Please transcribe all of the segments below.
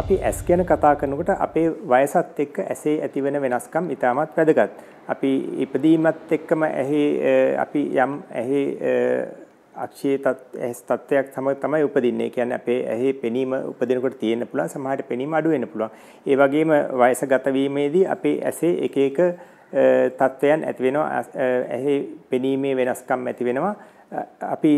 අපි ඇස් ගැන කතා කරනකොට අපේ වයසත් එක්ක ඇසේ ඇතිවෙන වෙනස්කම් ඉතාමත් වැදගත්. අපි ඉපදීමත් එක්කම ඇහි අපි යම් ඇහි අක්ෂයේ ඇස් තත්ත්වයක් තමයි තමයි උපදින්නේ. කියන්නේ අපේ ඇහි පෙනීම උපදිනකොට තියෙන්න පුළුවන් සමහරට පෙනීම අඩු වෙන්න පුළුවන්. ඒ වගේම වයසගත වීමේදී අපේ ඇසේ එක එක තත්ත්වයන් ඇති වෙනවා. ඇහි පෙනීමේ වෙනස්කම් ඇති වෙනවා. අපි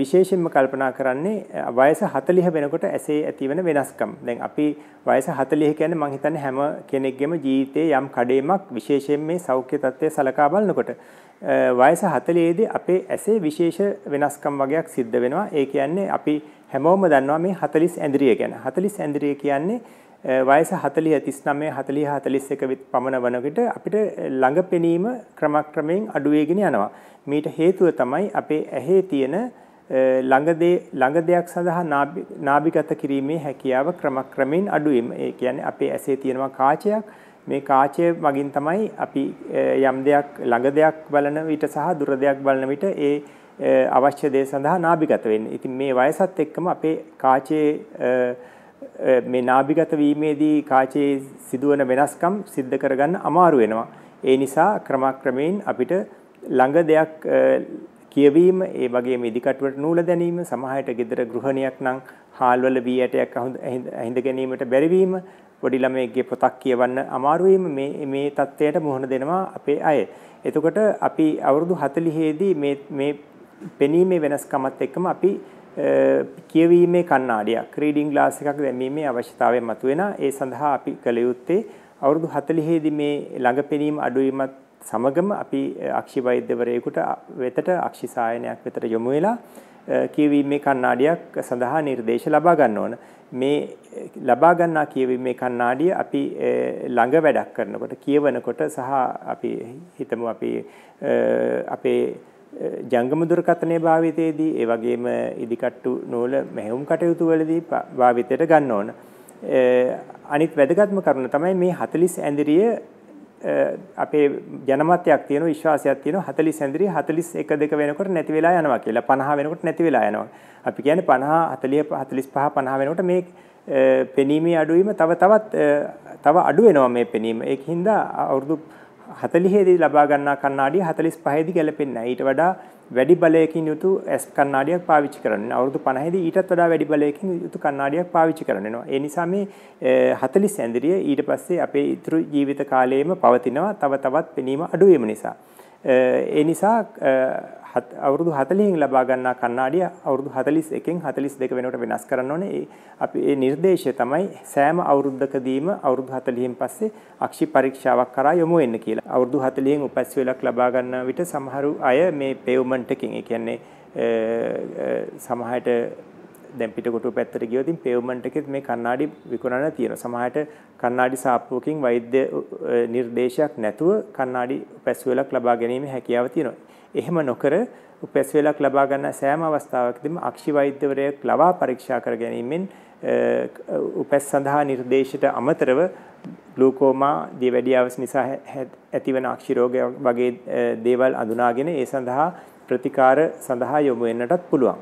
විශේෂයෙන්ම කල්පනා කරන්නේ වයස 40 වෙනකොට ඇසේ ඇතිවන වෙනස්කම්. දැන් අපි වයස 40 කියන්නේ මම හිතන්නේ හැම කෙනෙක්ගේම ජීවිතයේ යම් කඩේමක් විශේෂයෙන් මේ සෞඛ්‍ය තත්ත්වය සලකා බලනකොට වයස 40 දී අපේ ඇසේ විශේෂ වෙනස්කම් වගේක් සිද්ධ වෙනවා. ඒ කියන්නේ අපි හැමෝම දන්නවා මේ 40 ඇඳිරිය ගැන. 40 ඇඳිරිය කියන්නේ වයස 40 39 40 41 විතර පමණ වනකොට අපිට ළඟ පෙනීම ක්‍රමක්‍රමයෙන් අඩුවේගෙන යනවා. මීට හේතුව තමයි අපේ ඇහි තියෙන ළඟදී ළඟ දෙයක් සඳහා නාභිගත කිරීමේ හැකියාව ක්‍රමක්‍රමයෙන් අඩුවීම. ඒ කියන්නේ අපේ ඇසේ තියෙනවා කාචයක්. මේ කාචය මගින් තමයි අපි යම් දෙයක් ළඟ දෙයක් බලන විට සහ දුර දෙයක් බලන විට ඒ අවශ්‍ය දේ සඳහා නාභිගත වෙන්නේ. ඉතින් මේ වයසත් එක්කම අපේ කාචයේ මේ නාභිගත වීමේදී කාචයේ සිදුවන වෙනස්කම් සිද්ධ කරගන්න අමාරු වෙනවා. ඒ නිසා ක්‍රමක්‍රමයෙන් අපිට ළඟ දෙයක් කියවීම ඒ වගේම ඉදිකටුවට නූල දැනීම සමහරට ගෙදර ගෘහණියක් නම් හාල්වල වී ඇටයක් අහිඳ ගැනීමට බැරිවීම පොඩි ළමයෙක්ගේ පොතක් කියවන්න අමාරු වීම මේ මේ தත්ත්වයට මුහුණ දෙනවා අපේ අය. එතකොට අපි අවුරුදු 40 දී මේ මේ පෙනීමේ වෙනස්කමත් එක්කම අපි කියවීමේ කණ්ණාඩියක් රීඩින් ග්ලාස් එකක් දැමීමේ අවශ්‍යතාවය මතුවෙන ඒ සඳහා අපි කළ යුත්තේ අවුරුදු 40 දී මේ ළඟපෙනීම අඩුවීමත් සමගම අපි අක්ෂි වෛද්‍යවරයෙකුට වෙතට අක්ෂි සායනයක් වෙතට යොමු වෙලා කියවීමේ කණ්ණාඩියක් සඳහා නිර්දේශ ලබා ගන්න ඕන. මේ ලබා ගන්නා කියවීමේ කණ්ණාඩිය අපි ළඟ වැඩක් කරනකොට කියවනකොට සහ අපි හිතමු අපි අපේ ජංගම දුරකථනයේ භාවිතයේදී ඒ වගේම ඉදිකට්ටු නූල මෙහෙයුම් කටයුතු වලදී භාවිතයට ගන්න ඕන. අනිත් වැදගත්ම කරුණ තමයි මේ 40 ඇඳිරිය අපේ ජනමතයක් තියෙන විශ්වාසයක් තියෙන 40 ඇඳිරිය 41 දෙක වෙනකොට නැති වෙලා යනවා කියලා 50 වෙනකොට නැති වෙලා යනවා. අපි කියන්නේ 50 40 45 50 වෙනකොට මේ පෙනීමේ අඩුවීම තව තවත් තව අඩු වෙනවා මේ පෙනීම. ඒක හින්දා අවුරුදු හතලිහෙදී ලබා ගන්නා කන්නාඩිය හතලිස් පහේදි ගැලපෙන්න ඊට වඩා වැඩි බලයකින් යුතු ඇස් කන්නාඩියක් පාවිච්චි කරන්න අවුරුදු පණහෙදි ඊටත් වඩා වැඩි බලයකින් යුතු කන්නාඩියක් පාවිච්චි කරනවා ඒ නිසා මේ හතලිස් ඇඳරිය ඊට පස්සේ අපේ ඉතුරු ජීවිත කාලයේම පවතිනවා තව තවත් පෙනීම අඩුවීම නිසා ඒ නිසා අවුරුදු 40න් ලබා ගන්නා කණ්ණාඩිය අවුරුදු 41කින් 42 වෙනකොට වෙනස් කරන්න ඕනේ. අපි ඒ නිර්දේශය තමයි සෑම අවුරුද්දකදීම අවුරුදු 40න් පස්සේ අක්ෂි පරීක්ෂාවක් කරා යොමු වෙන්න කියලා. අවුරුදු 40න් උපැස් ලබා ගන්න විට සමහරු අය මේ පේවමන්ට් එකකින්, ඒ කියන්නේ සමහරට දැන් පිටකොටුව පැත්තට ගියොත් පේවමන්ට් එකෙත් මේ කණ්ණාඩි විකුණන තියෙනවා. සමහරට කණ්ණාඩි සාප්පුවකින් වෛද්‍ය නිර්දේශයක් නැතුව කණ්ණාඩි උපැස්වෙලක් ලබා ගැනීම හැකියාව තියෙනවා. එහෙම නොකර උපැස්වෙලක් ලබා ගන්න සෑම අවස්ථාවකදීම අක්ෂි වෛද්‍යවරයෙක් ලවා පරීක්ෂා කර ගැනීමෙන් උපැස් සඳහා නිර්දේශයට අමතරව ග්ලූකෝමා දියවැඩියාවස් නිසා ඇතිවන අක්ෂි රෝග වගේ දේවල් අඳුනාගෙන ඒ සඳහා ප්‍රතිකාර සඳහා යොමු වෙන්නටත් පුළුවන්.